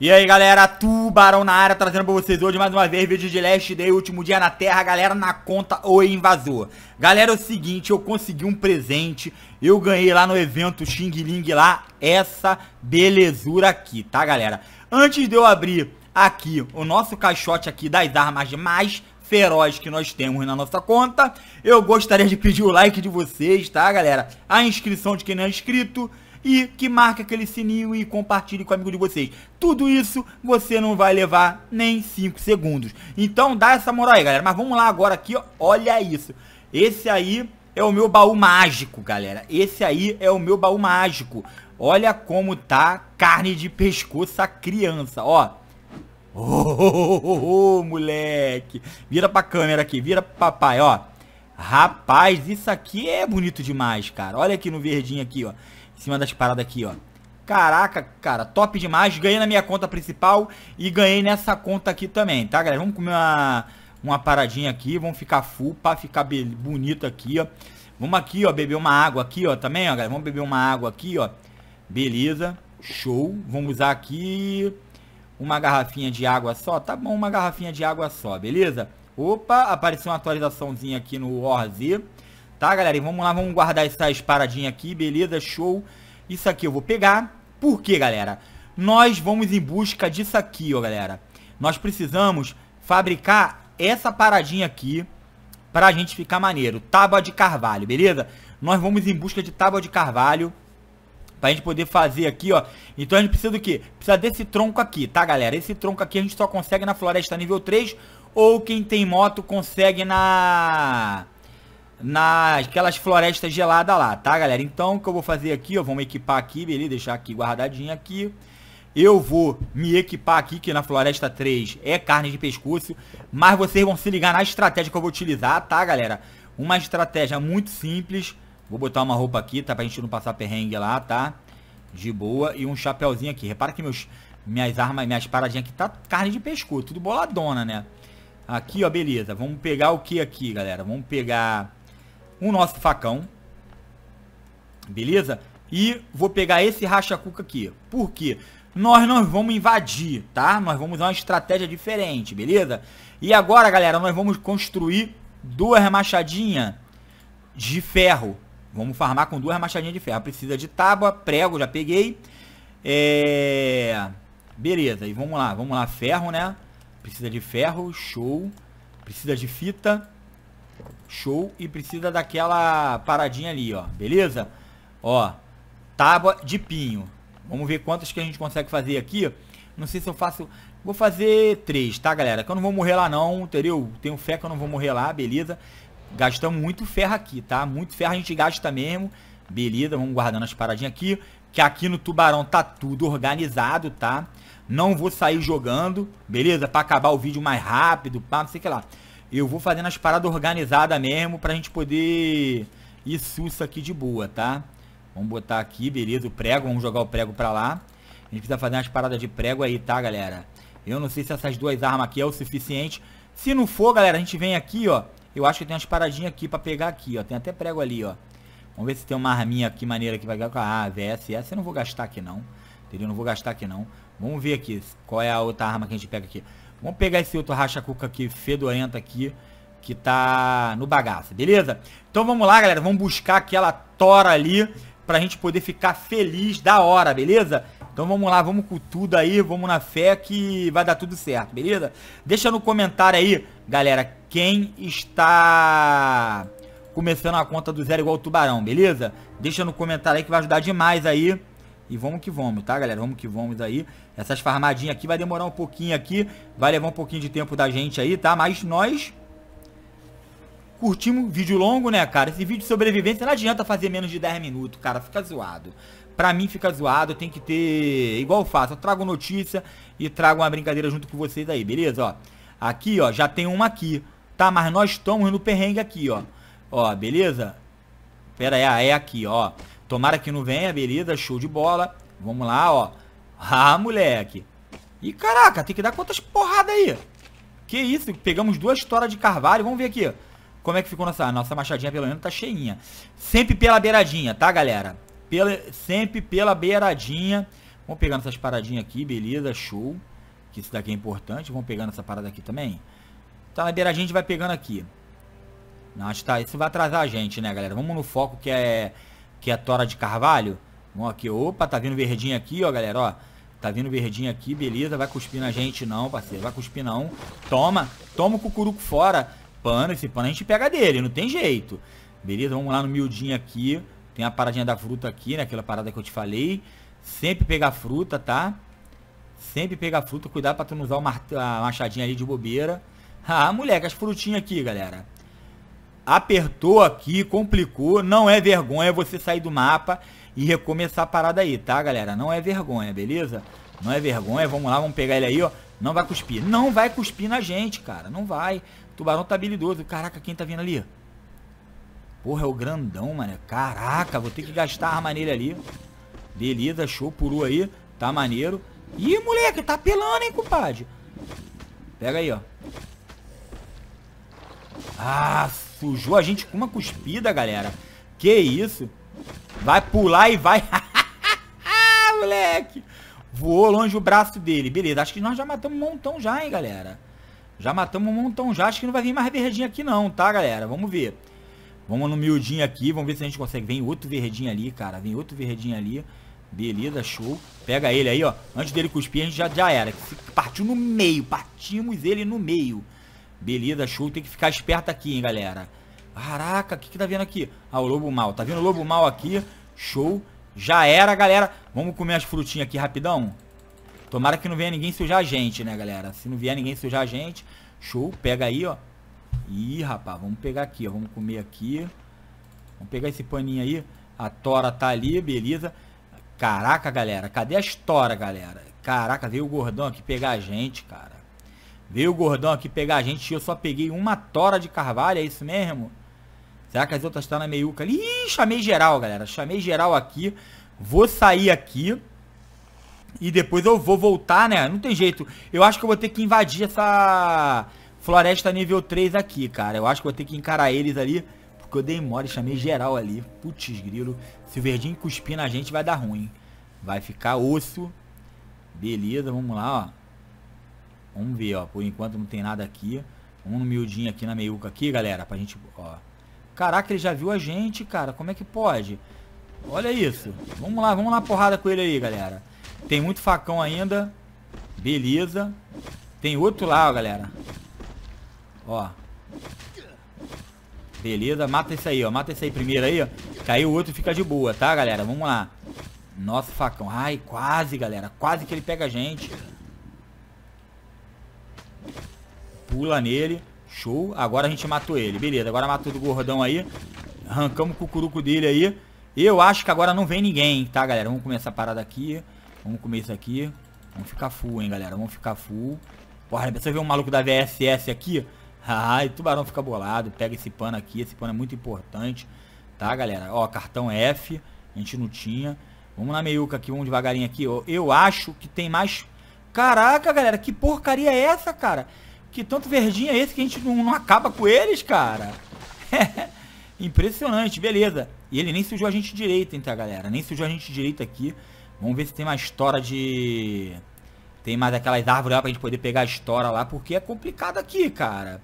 E aí galera, Tubarão na área, trazendo pra vocês hoje mais uma vez vídeo de Last Day, último dia na Terra, galera na conta, o invasor. Galera, é o seguinte, eu consegui um presente, eu ganhei lá no evento Xing Ling lá, essa belezura aqui, tá galera? Antes de eu abrir aqui o nosso caixote aqui das armas mais feroz que nós temos na nossa conta, eu gostaria de pedir o like de vocês, tá galera? A inscrição de quem não é inscrito e que marque aquele sininho e compartilhe com o amigo de vocês. Tudo isso você não vai levar nem 5 segundos. Então dá essa moral aí, galera. Mas vamos lá agora aqui, ó. olha isso. Esse aí é o meu baú mágico, galera. Esse aí é o meu baú mágico. Olha como tá carne de pescoço a criança, ó. Ô, oh, oh, oh, moleque. Vira pra câmera aqui, vira pra papai, ó. Rapaz, isso aqui é bonito demais, cara. Olha aqui no verdinho aqui, ó em cima das paradas aqui, ó. Caraca, cara, top demais. Ganhei na minha conta principal e ganhei nessa conta aqui também, tá, galera? Vamos comer uma, uma paradinha aqui, vamos ficar full pra ficar bonito aqui, ó. Vamos aqui, ó, beber uma água aqui, ó, também, ó, galera. Vamos beber uma água aqui, ó. Beleza, show. Vamos usar aqui uma garrafinha de água só. Tá bom, uma garrafinha de água só, beleza? Opa, apareceu uma atualizaçãozinha aqui no ORZ. Tá, galera? E vamos lá, vamos guardar essas paradinhas aqui, beleza? Show. Isso aqui eu vou pegar. Por quê, galera? Nós vamos em busca disso aqui, ó, galera. Nós precisamos fabricar essa paradinha aqui pra gente ficar maneiro. Tábua de carvalho, beleza? Nós vamos em busca de tábua de carvalho pra gente poder fazer aqui, ó. Então a gente precisa do quê? Precisa desse tronco aqui, tá, galera? Esse tronco aqui a gente só consegue na floresta nível 3 ou quem tem moto consegue na naquelas florestas geladas lá, tá, galera? Então, o que eu vou fazer aqui, ó, vamos equipar aqui, beleza? Deixar aqui guardadinho aqui. Eu vou me equipar aqui, que na Floresta 3 é carne de pescoço, mas vocês vão se ligar na estratégia que eu vou utilizar, tá, galera? Uma estratégia muito simples. Vou botar uma roupa aqui, tá? Pra gente não passar perrengue lá, tá? De boa. E um chapéuzinho aqui. Repara que meus, minhas armas, minhas paradinhas aqui tá carne de pescoço, tudo boladona, né? Aqui, ó, beleza. Vamos pegar o que aqui, galera? Vamos pegar o nosso facão. Beleza? E vou pegar esse racha-cuca aqui. Por quê? Nós não vamos invadir, tá? Nós vamos usar uma estratégia diferente, beleza? E agora, galera, nós vamos construir duas machadinhas de ferro. Vamos farmar com duas machadinhas de ferro. Precisa de tábua, prego, já peguei. É... Beleza, e vamos lá, vamos lá. Ferro, né? Precisa de ferro, show. Precisa de fita. Show. E precisa daquela paradinha ali, ó. Beleza? Ó, tábua de pinho. Vamos ver quantas que a gente consegue fazer aqui. Não sei se eu faço... Vou fazer três, tá, galera? Que eu não vou morrer lá, não, entendeu? Tenho fé que eu não vou morrer lá, beleza? Gastamos muito ferro aqui, tá? Muito ferro a gente gasta mesmo. Beleza, vamos guardando as paradinhas aqui. Que aqui no Tubarão tá tudo organizado, tá? Não vou sair jogando, beleza? Pra acabar o vídeo mais rápido, pá, não sei o que lá. Eu vou fazendo as paradas organizadas mesmo pra gente poder ir sussa aqui de boa, tá? Vamos botar aqui, beleza, o prego. Vamos jogar o prego pra lá. A gente precisa fazer umas paradas de prego aí, tá, galera? Eu não sei se essas duas armas aqui é o suficiente. Se não for, galera, a gente vem aqui, ó. Eu acho que tem umas paradinhas aqui pra pegar aqui, ó. Tem até prego ali, ó. Vamos ver se tem uma arminha aqui maneira que vai ganhar Ah, VS. Essa eu não vou gastar aqui, não. Entendeu? Não vou gastar aqui, não. Vamos ver aqui qual é a outra arma que a gente pega aqui. Vamos pegar esse outro racha-cuca aqui, fedorento aqui, que tá no bagaço, beleza? Então vamos lá, galera. Vamos buscar aquela tora ali pra gente poder ficar feliz da hora, beleza? Então vamos lá, vamos com tudo aí, vamos na fé que vai dar tudo certo, beleza? Deixa no comentário aí, galera, quem está começando a conta do zero igual o tubarão, beleza? Deixa no comentário aí que vai ajudar demais aí. E vamos que vamos, tá, galera? Vamos que vamos aí. Essas farmadinhas aqui vai demorar um pouquinho aqui, vai levar um pouquinho de tempo da gente aí, tá? Mas nós curtimos vídeo longo, né, cara? Esse vídeo de sobrevivência não adianta fazer menos de 10 minutos, cara, fica zoado. Pra mim fica zoado, tem que ter... Igual eu faço, eu trago notícia e trago uma brincadeira junto com vocês aí, beleza? Ó, aqui, ó, já tem uma aqui, tá? Mas nós estamos no perrengue aqui, ó. Ó, beleza? Pera aí, é aqui, ó. Tomara que não venha, beleza? Show de bola. Vamos lá, ó. Ah, moleque. E caraca, tem que dar quantas porradas aí. Que isso, pegamos duas toras de carvalho. Vamos ver aqui como é que ficou nossa, nossa machadinha, pelo menos tá cheinha. Sempre pela beiradinha, tá, galera? Pela, sempre pela beiradinha. Vamos pegando essas paradinhas aqui, beleza, show. Que isso daqui é importante. Vamos pegando essa parada aqui também. Tá na beiradinha, a gente vai pegando aqui. Não, acho que tá, isso vai atrasar a gente, né, galera? Vamos no foco que é, que é tora de carvalho. Vamos aqui, opa, tá vindo verdinho aqui, ó, galera, ó. Tá vindo verdinho aqui, beleza. Vai cuspir na gente não, parceiro. Vai cuspir não. Toma. Toma o cucuruco fora. Pano, esse pano a gente pega dele, não tem jeito. Beleza, vamos lá no miudinho aqui. Tem a paradinha da fruta aqui, né? Aquela parada que eu te falei. Sempre pegar fruta, tá? Sempre pegar fruta. Cuidado pra tu não usar a machadinha ali de bobeira. Ah, moleque, as frutinhas aqui, galera. Apertou aqui, complicou. Não é vergonha você sair do mapa e recomeçar a parada aí, tá, galera? Não é vergonha, beleza? Não é vergonha, vamos lá, vamos pegar ele aí, ó. Não vai cuspir, não vai cuspir na gente, cara, não vai. tubarão tá habilidoso, caraca, quem tá vindo ali? Porra, é o grandão, mano, caraca, vou ter que gastar a arma nele ali. Beleza, show, puru aí, tá maneiro. Ih, moleque, tá pelando, hein, compadre? Pega aí, ó. Ah, sujou a gente com uma cuspida, galera. Que isso? Vai pular e vai... Moleque! Voou longe o braço dele. Beleza, acho que nós já matamos um montão já, hein, galera. Já matamos um montão já. Acho que não vai vir mais verdinho aqui não, tá, galera? Vamos ver. Vamos no miudinho aqui. Vamos ver se a gente consegue. Vem outro verdinho ali, cara. Vem outro verdinho ali. Beleza, show. Pega ele aí, ó. Antes dele cuspir, a gente já, já era. Partiu no meio. Partimos ele no meio. Beleza, show. Tem que ficar esperto aqui, hein, galera. Caraca, o que, que tá vendo aqui? Ah, o lobo mal. Tá vendo o lobo mal aqui? Show. Já era, galera. Vamos comer as frutinhas aqui rapidão. Tomara que não venha ninguém sujar a gente, né, galera? Se não vier ninguém sujar a gente, show. Pega aí, ó. Ih, rapaz, vamos pegar aqui, ó. Vamos comer aqui. Vamos pegar esse paninho aí. A tora tá ali, beleza. Caraca, galera. Cadê as tora, galera? Caraca, veio o gordão aqui pegar a gente, cara. Veio o gordão aqui pegar a gente e eu só peguei uma tora de carvalho, é isso mesmo? Será que as outras estão tá na meiuca ali? Ih, chamei geral, galera. Chamei geral aqui. Vou sair aqui. E depois eu vou voltar, né? Não tem jeito. Eu acho que eu vou ter que invadir essa floresta nível 3 aqui, cara. Eu acho que vou ter que encarar eles ali. Porque eu dei mole, chamei geral ali. Putz, grilo. Se o verdinho cuspir na gente, vai dar ruim. Vai ficar osso. Beleza, vamos lá, ó. Vamos ver, ó. Por enquanto não tem nada aqui. Vamos no miudinho aqui na meiuca aqui, galera. Pra gente, ó. Caraca, ele já viu a gente, cara. Como é que pode? Olha isso. Vamos lá, vamos lá porrada com ele aí, galera. Tem muito facão ainda. Beleza. Tem outro lá, ó, galera. Ó. Beleza, mata esse aí, ó. Mata esse aí primeiro aí, ó. Caiu o outro fica de boa, tá, galera? Vamos lá. Nossa, facão. Ai, quase, galera. Quase que ele pega a gente. Pula nele. Show. Agora a gente matou ele. Beleza, agora matou do gordão aí. Arrancamos o cucuruco dele aí. Eu acho que agora não vem ninguém, tá, galera? Vamos começar a parada aqui. Vamos comer isso aqui. Vamos ficar full, hein, galera. Vamos ficar full. Porra, pensa ver um maluco da VSS aqui? Ai, tubarão fica bolado. Pega esse pano aqui. Esse pano é muito importante. Tá, galera? Ó, cartão F. A gente não tinha. Vamos na meiuca aqui. Vamos devagarinho aqui. Eu, eu acho que tem mais... Caraca, galera. Que porcaria é essa, cara? Que tanto verdinho é esse que a gente não, não acaba com eles, cara? Impressionante, beleza. E ele nem sujou a gente direito, hein, tá, galera? Nem sujou a gente direito aqui. Vamos ver se tem mais história de... Tem mais aquelas árvores lá pra gente poder pegar a história lá, porque é complicado aqui, cara.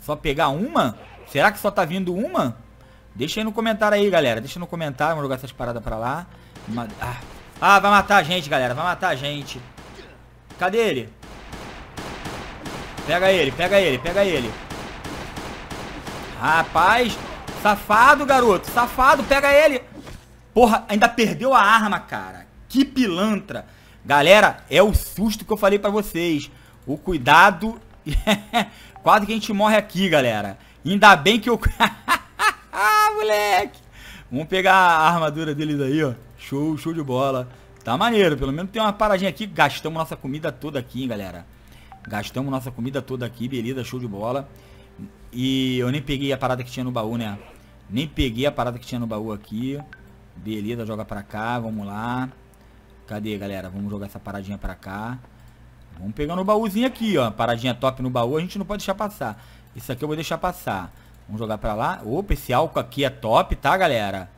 Só pegar uma? Será que só tá vindo uma? Deixa aí no comentário aí, galera. Deixa no comentário, vamos jogar essas paradas pra lá. Ah, ah, vai matar a gente, galera. Vai matar a gente. Cadê ele? Pega ele, pega ele, pega ele. Rapaz, safado, garoto, safado, pega ele. Porra, ainda perdeu a arma, cara. Que pilantra. Galera, é o susto que eu falei pra vocês. O cuidado... Quase que a gente morre aqui, galera. Ainda bem que eu... ah, moleque! Vamos pegar a armadura deles aí, ó. Show, show de bola. Tá maneiro. Pelo menos tem uma paradinha aqui. Gastamos nossa comida toda aqui, hein, galera. Gastamos nossa comida toda aqui, beleza, show de bola. E eu nem peguei a parada que tinha no baú, né? Nem peguei a parada que tinha no baú aqui. Beleza, joga pra cá, vamos lá. Cadê, galera? Vamos jogar essa paradinha pra cá. Vamos pegar no baúzinho aqui, ó. Paradinha top no baú, a gente não pode deixar passar. Isso aqui eu vou deixar passar. Vamos jogar pra lá. Opa, esse álcool aqui é top, tá, galera?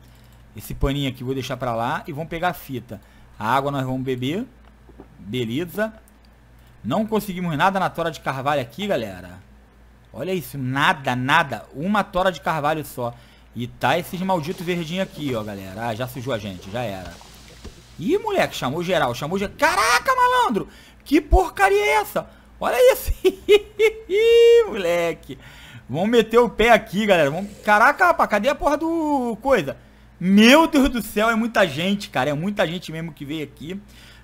Esse paninho aqui eu vou deixar pra lá e vamos pegar a fita. A água nós vamos beber. Beleza. Não conseguimos nada na tora de carvalho aqui, galera. Olha isso, nada, nada. Uma tora de carvalho só. E tá esses malditos verdinhos aqui, ó, galera. Ah, já sujou a gente, já era. Ih, moleque, chamou geral, chamou geral. Caraca, malandro! Que porcaria é essa? Olha isso. moleque. Vamos meter o pé aqui, galera. Vamos... Caraca, rapaz, cadê a porra do coisa? Meu Deus do céu, é muita gente, cara. É muita gente mesmo que veio aqui.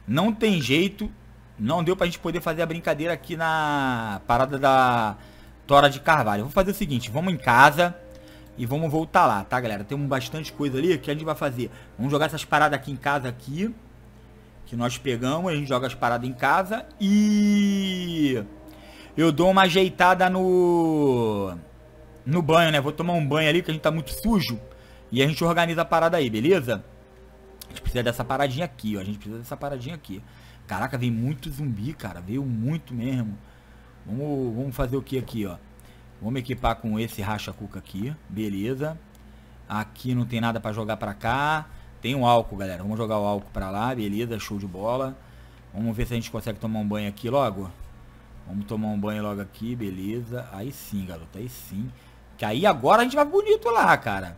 Não tem jeito não deu pra gente poder fazer a brincadeira aqui na parada da Tora de Carvalho. Vou fazer o seguinte, vamos em casa e vamos voltar lá, tá, galera? Tem bastante coisa ali que a gente vai fazer. Vamos jogar essas paradas aqui em casa aqui, que nós pegamos, a gente joga as paradas em casa e eu dou uma ajeitada no no banho, né? Vou tomar um banho ali que a gente tá muito sujo e a gente organiza a parada aí, beleza? A gente precisa dessa paradinha aqui, ó. A gente precisa dessa paradinha aqui. Caraca, veio muito zumbi, cara. Veio muito mesmo. Vamos, vamos fazer o que aqui, ó? Vamos equipar com esse racha-cuca aqui. Beleza. Aqui não tem nada pra jogar pra cá. Tem um álcool, galera. Vamos jogar o álcool pra lá. Beleza, show de bola. Vamos ver se a gente consegue tomar um banho aqui logo. Vamos tomar um banho logo aqui, beleza. Aí sim, garoto, aí sim. Que aí agora a gente vai bonito lá, cara.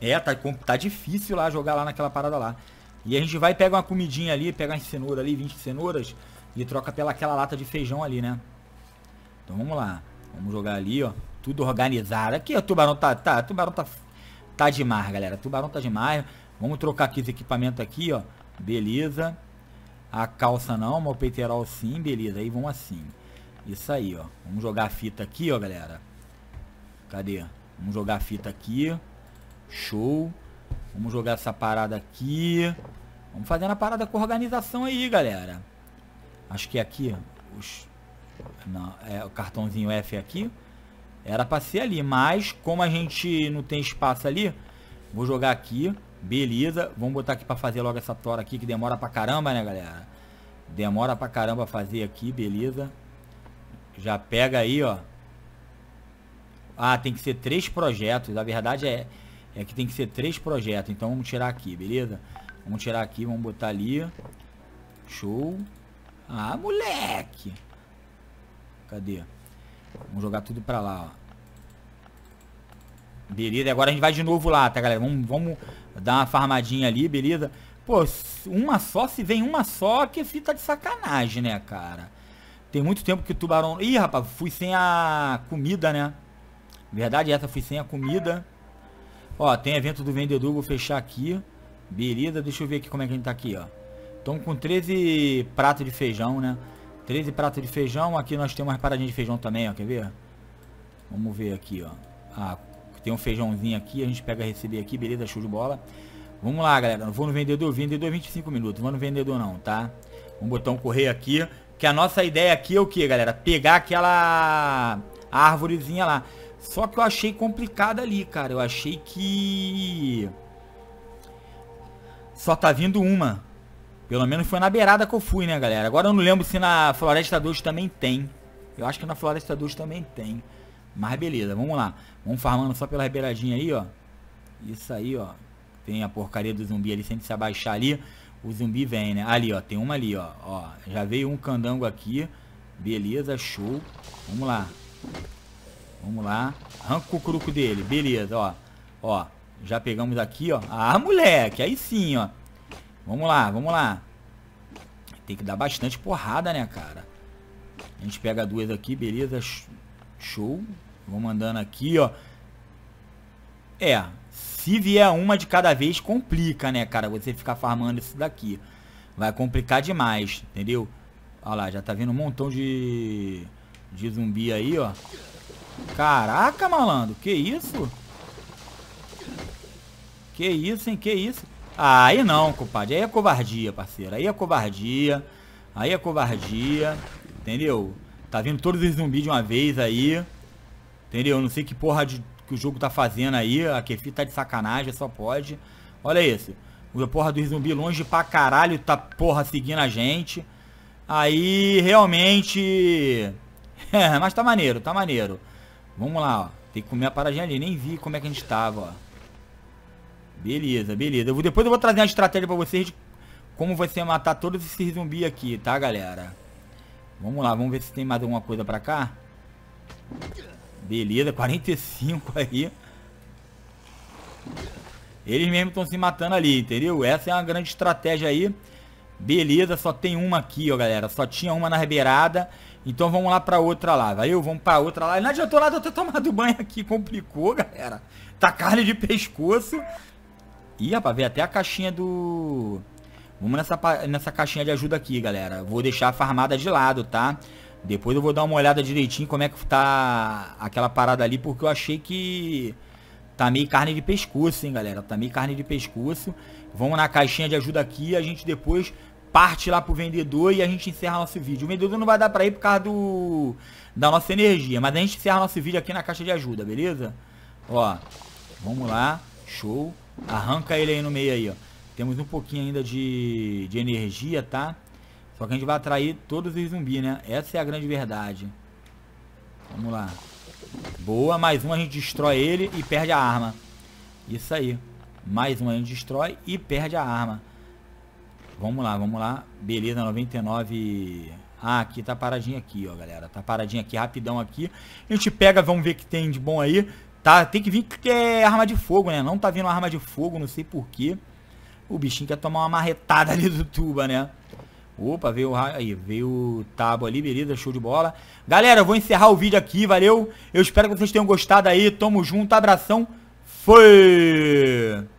É, tá, tá difícil lá jogar lá naquela parada lá. E a gente vai e pega uma comidinha ali, pega umas cenouras ali, 20 cenouras, e troca pela aquela lata de feijão ali, né? Então vamos lá. Vamos jogar ali, ó. Tudo organizado. Aqui, ó, tubarão tá, tá, tubarão tá, tá demais, galera. Tubarão tá demais. Vamos trocar aqui esse equipamento aqui, ó. Beleza. A calça não, mas o peitoral sim, beleza. Aí vamos assim. Isso aí, ó. Vamos jogar a fita aqui, ó, galera. Cadê? Vamos jogar a fita aqui. Show. Vamos jogar essa parada aqui. Vamos fazendo a parada com organização aí, galera. Acho que aqui, os... Não, é, o cartãozinho F aqui. Era pra ser ali, mas como a gente não tem espaço ali, vou jogar aqui. Beleza, vamos botar aqui pra fazer logo essa tora aqui, que demora pra caramba, né, galera? Demora pra caramba fazer aqui, beleza. Já pega aí, ó. Ah, tem que ser três projetos. A verdade é... É que tem que ser três projetos, então vamos tirar aqui, beleza? Vamos tirar aqui, vamos botar ali. Show. Ah, moleque! Cadê? Vamos jogar tudo pra lá, ó. Beleza, agora a gente vai de novo lá, tá, galera? Vamos, vamos dar uma farmadinha ali, beleza? Pô, uma só, se vem uma só, que fita de sacanagem, né, cara? Tem muito tempo que o tubarão... Ih, rapaz, fui sem a comida, né? Verdade, essa fui sem a comida. Ó, tem evento do vendedor, vou fechar aqui. beleza deixa eu ver aqui como é que a gente tá aqui, ó. Estamos com 13 pratos de feijão, né? 13 pratos de feijão. Aqui nós temos umas paradinhas de feijão também, ó. Quer ver? Vamos ver aqui, ó. Ah, tem um feijãozinho aqui. A gente pega receber aqui. Beleza, show de bola. Vamos lá, galera. Não vou no vendedor. Vendedor 25 minutos. vou no vendedor não, tá? Vamos botar um correr aqui. Que a nossa ideia aqui é o que, galera? Pegar aquela árvorezinha lá. Só que eu achei complicado ali, cara. Eu achei que... Só tá vindo uma. Pelo menos foi na beirada que eu fui, né, galera? Agora eu não lembro se na Floresta Doce também tem. Eu acho que na Floresta Doce também tem. Mas beleza, vamos lá. Vamos farmando só pela beiradinha aí, ó. Isso aí, ó. Tem a porcaria do zumbi ali. Se a gente se abaixar ali, o zumbi vem, né? Ali, ó. Tem uma ali, ó. ó já veio um candango aqui. Beleza, show. Vamos lá. Vamos lá. Arranca o cruco dele. Beleza, ó. Ó, já pegamos aqui, ó. Ah, moleque, aí sim, ó. Vamos lá, vamos lá. Tem que dar bastante porrada, né, cara? A gente pega duas aqui, beleza. Show. Vou mandando aqui, ó. É, se vier uma de cada vez, complica, né, cara? Você ficar farmando isso daqui. Vai complicar demais, entendeu? Olha lá, já tá vendo um montão de, de zumbi aí, ó. Caraca, malandro. Que isso? Que isso, hein? Que isso? Aí não, compadre. Aí é covardia, parceiro. Aí é covardia. Aí é covardia. Entendeu? Tá vindo todos os zumbis de uma vez aí. Entendeu? Não sei que porra de, que o jogo tá fazendo aí. A Kefi tá de sacanagem, só pode. Olha isso. O porra dos zumbi longe pra caralho tá porra seguindo a gente. Aí realmente. mas tá maneiro, tá maneiro. Vamos lá, ó. Tem que comer a paradinha ali. Nem vi como é que a gente tava, ó. Beleza, beleza. Eu vou, depois eu vou trazer uma estratégia pra vocês de como você matar todos esses zumbis aqui, tá, galera? Vamos lá, vamos ver se tem mais alguma coisa pra cá. Beleza, 45 aí. Eles mesmos estão se matando ali, entendeu? Essa é uma grande estratégia aí. Beleza, só tem uma aqui, ó, galera. Só tinha uma na beirada. Então vamos lá para outra lava. Eu, vamos para outra lava. Não adiantou nada eu ter tomado banho aqui, complicou, galera. Tá carne de pescoço. Ih, rapaz, veio até a caixinha do... Vamos nessa, nessa caixinha de ajuda aqui, galera. Vou deixar a farmada de lado, tá? Depois eu vou dar uma olhada direitinho como é que tá aquela parada ali, porque eu achei que tá meio carne de pescoço, hein, galera. Tá meio carne de pescoço. Vamos na caixinha de ajuda aqui, a gente depois parte lá pro vendedor e a gente encerra nosso vídeo. O vendedor não vai dar pra ir por causa do... da nossa energia, mas a gente encerra nosso vídeo aqui na caixa de ajuda, beleza? Ó, vamos lá, show. Arranca ele aí no meio aí, ó. Temos um pouquinho ainda de, de energia, tá? Só que a gente vai atrair todos os zumbis, né? Essa é a grande verdade. Vamos lá. Boa, mais um a gente destrói ele e perde a arma. Isso aí. Mais um a gente destrói e perde a arma. Vamos lá, vamos lá. Beleza, 99. Ah, aqui tá paradinho aqui, ó, galera. Tá paradinho aqui, rapidão aqui. A gente pega, vamos ver o que tem de bom aí. Tá, tem que vir é, arma de fogo, né? Não tá vindo arma de fogo, não sei porquê. O bichinho quer tomar uma marretada ali do tuba, né? Opa, veio, aí, veio o Tabo ali, beleza, show de bola. Galera, eu vou encerrar o vídeo aqui, valeu? Eu espero que vocês tenham gostado aí, tamo junto, abração, foi!